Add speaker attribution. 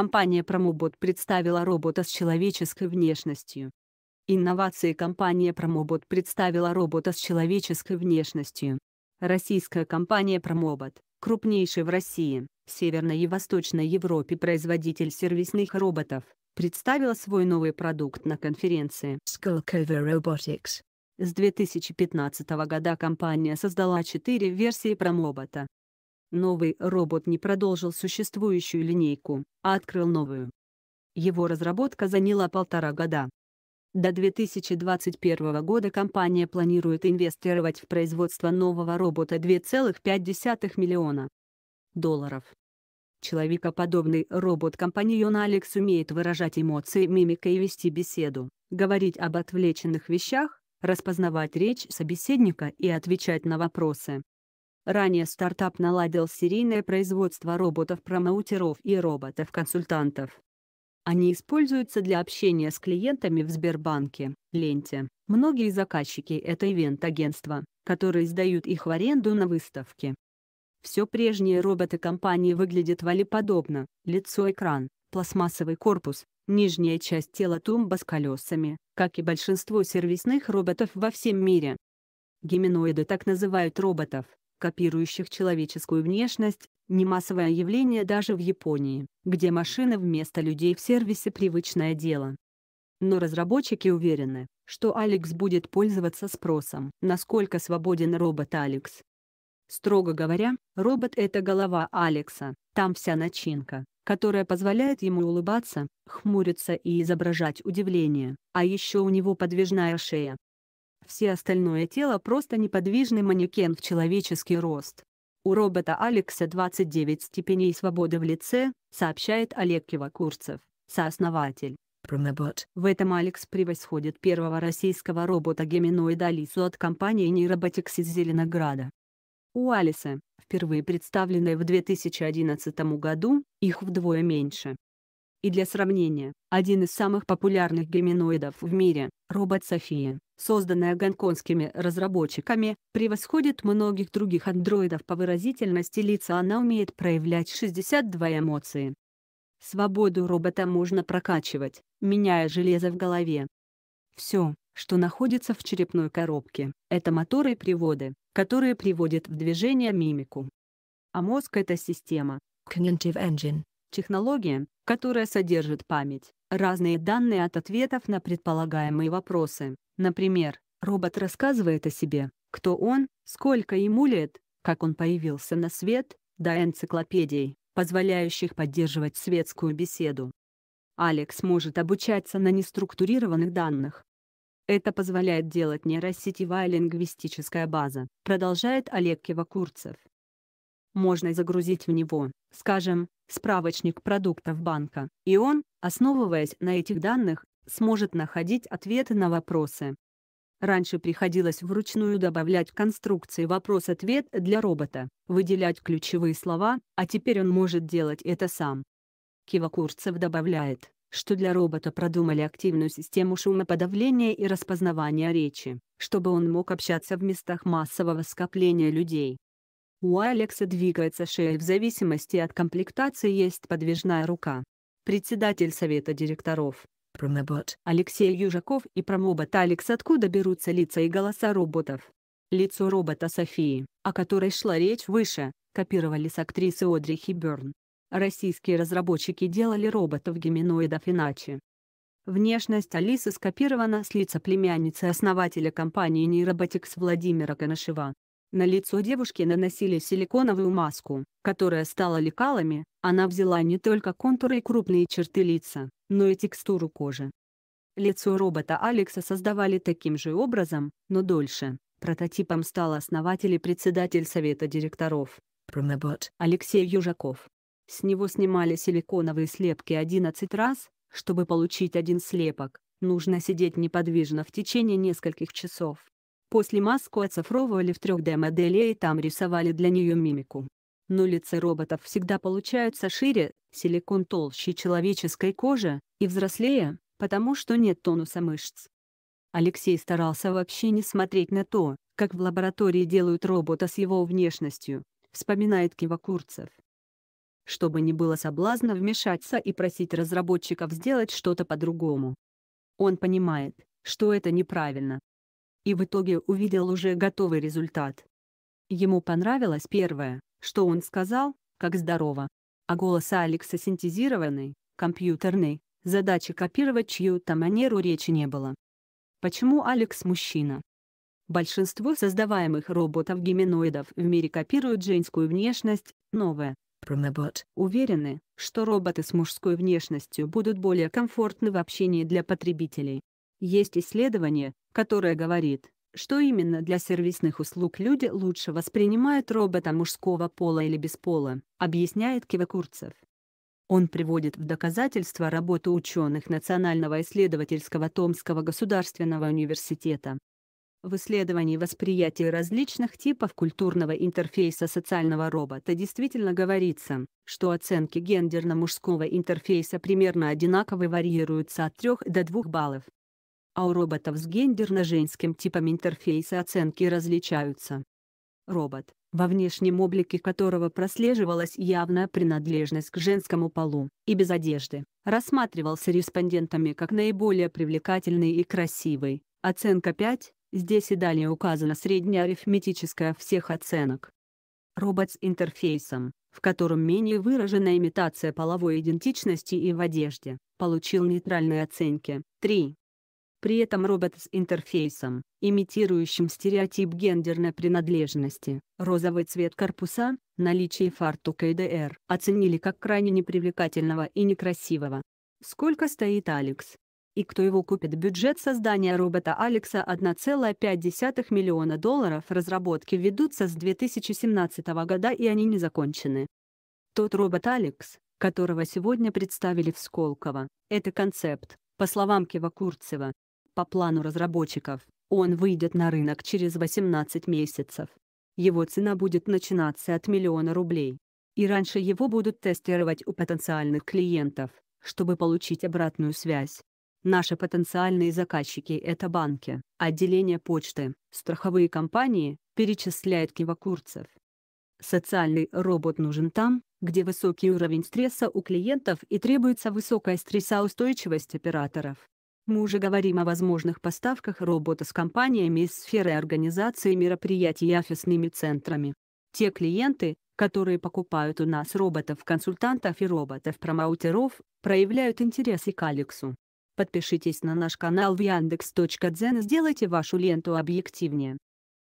Speaker 1: Компания Promobot представила робота с человеческой внешностью. Инновации компания Promobot представила робота с человеческой внешностью. Российская компания Promobot, крупнейший в России, Северной и Восточной Европе производитель сервисных роботов, представила свой новый продукт на конференции Skullcover Robotics. С 2015 года компания создала четыре версии промобота, Новый робот не продолжил существующую линейку, а открыл новую. Его разработка заняла полтора года. До 2021 года компания планирует инвестировать в производство нового робота 2,5 миллиона долларов. Человекоподобный робот-компаньон Алекс умеет выражать эмоции мимикой и вести беседу, говорить об отвлеченных вещах, распознавать речь собеседника и отвечать на вопросы, Ранее стартап наладил серийное производство роботов-промоутеров и роботов-консультантов. Они используются для общения с клиентами в Сбербанке, Ленте. Многие заказчики – это ивент-агентства, которые сдают их в аренду на выставке. Все прежние роботы компании выглядят валиподобно – лицо-экран, пластмассовый корпус, нижняя часть тела тумба с колесами, как и большинство сервисных роботов во всем мире. Гименоиды так называют роботов, копирующих человеческую внешность, не массовое явление даже в Японии, где машины вместо людей в сервисе привычное дело. Но разработчики уверены, что Алекс будет пользоваться спросом. Насколько свободен робот Алекс? Строго говоря, робот — это голова Алекса, там вся начинка, которая позволяет ему улыбаться, хмуриться и изображать удивление, а еще у него подвижная шея, все остальное тело просто неподвижный манекен в человеческий рост. У робота Алекса 29 степеней свободы в лице, сообщает Олег Кивакурцев, сооснователь. Промобот. В этом Алекс превосходит первого российского робота-геминоида Алису от компании Нейроботикс из Зеленограда. У Алисы, впервые представленной в 2011 году, их вдвое меньше. И для сравнения, один из самых популярных геминоидов в мире, робот София, созданная гонконгскими разработчиками, превосходит многих других андроидов по выразительности лица, она умеет проявлять 62 эмоции. Свободу робота можно прокачивать, меняя железо в голове. Все, что находится в черепной коробке, это моторы и приводы, которые приводят в движение мимику. А мозг — это система, Cognitive Engine, технология, которая содержит память, разные данные от ответов на предполагаемые вопросы, Например, робот рассказывает о себе, кто он, сколько ему лет, как он появился на свет, до энциклопедий, позволяющих поддерживать светскую беседу. Алекс может обучаться на неструктурированных данных. Это позволяет делать нейросетевая лингвистическая база, продолжает Олег Кивакурцев. Можно загрузить в него, скажем, справочник продуктов банка, и он, основываясь на этих данных, сможет находить ответы на вопросы. Раньше приходилось вручную добавлять в конструкции вопрос-ответ для робота, выделять ключевые слова, а теперь он может делать это сам. Курцев добавляет, что для робота продумали активную систему шумоподавления и распознавания речи, чтобы он мог общаться в местах массового скопления людей. У Алекса двигается шея в зависимости от комплектации есть подвижная рука. Председатель совета директоров, Промобот Алексей Южаков и промобот Алекс откуда берутся лица и голоса роботов. Лицо робота Софии, о которой шла речь выше, копировали с актрисы Одри Хиберн. Российские разработчики делали роботов-геминоидов иначе. Внешность Алисы скопирована с лица племянницы основателя компании Нейроботикс Владимира Канашева. На лицо девушки наносили силиконовую маску, которая стала лекалами, она взяла не только контуры и крупные черты лица, но и текстуру кожи. Лицо робота Алекса создавали таким же образом, но дольше. Прототипом стал основатель и председатель совета директоров Промебот Алексей Южаков. С него снимали силиконовые слепки 11 раз, чтобы получить один слепок, нужно сидеть неподвижно в течение нескольких часов. После маску оцифровывали в 3D-модели и там рисовали для нее мимику но лица роботов всегда получаются шире, силикон толще человеческой кожи, и взрослее, потому что нет тонуса мышц. Алексей старался вообще не смотреть на то, как в лаборатории делают робота с его внешностью, вспоминает Кива Чтобы не было соблазна вмешаться и просить разработчиков сделать что-то по-другому. Он понимает, что это неправильно. И в итоге увидел уже готовый результат. Ему понравилось первое, что он сказал, как здорово. А голос Алекса синтезированный, компьютерный, Задача копировать чью-то манеру речи не было. Почему Алекс мужчина? Большинство создаваемых роботов-гименоидов в мире копируют женскую внешность, новое. Промнобот. Уверены, что роботы с мужской внешностью будут более комфортны в общении для потребителей. Есть исследование, которое говорит, что именно для сервисных услуг люди лучше воспринимают робота мужского пола или без объясняет Кивакурцев. Он приводит в доказательство работу ученых Национального исследовательского Томского государственного университета. В исследовании восприятия различных типов культурного интерфейса социального робота действительно говорится, что оценки гендерно-мужского интерфейса примерно одинаковы варьируются от 3 до 2 баллов, а у роботов с гендерно-женским типом интерфейса оценки различаются. Робот, во внешнем облике которого прослеживалась явная принадлежность к женскому полу, и без одежды, рассматривался респондентами как наиболее привлекательный и красивый. Оценка 5, здесь и далее указана средняя арифметическая всех оценок. Робот с интерфейсом, в котором менее выражена имитация половой идентичности и в одежде, получил нейтральные оценки 3. При этом робот с интерфейсом, имитирующим стереотип гендерной принадлежности, розовый цвет корпуса, наличие фартука и ДР оценили как крайне непривлекательного и некрасивого. Сколько стоит Алекс? И кто его купит? Бюджет создания робота Алекса 1,5 миллиона долларов. Разработки ведутся с 2017 года и они не закончены. Тот робот Алекс, которого сегодня представили в Сколково, это концепт, по словам Кива Курцева, по плану разработчиков, он выйдет на рынок через 18 месяцев. Его цена будет начинаться от миллиона рублей. И раньше его будут тестировать у потенциальных клиентов, чтобы получить обратную связь. Наши потенциальные заказчики – это банки, отделения почты, страховые компании, перечисляет Кивокурцев. Социальный робот нужен там, где высокий уровень стресса у клиентов и требуется высокая стрессоустойчивость операторов. Мы уже говорим о возможных поставках робота с компаниями из сферы организации мероприятий и офисными центрами. Те клиенты, которые покупают у нас роботов-консультантов и роботов-промоутеров, проявляют интерес и к Алексу. Подпишитесь на наш канал в яндекс.Дзен и сделайте вашу ленту объективнее.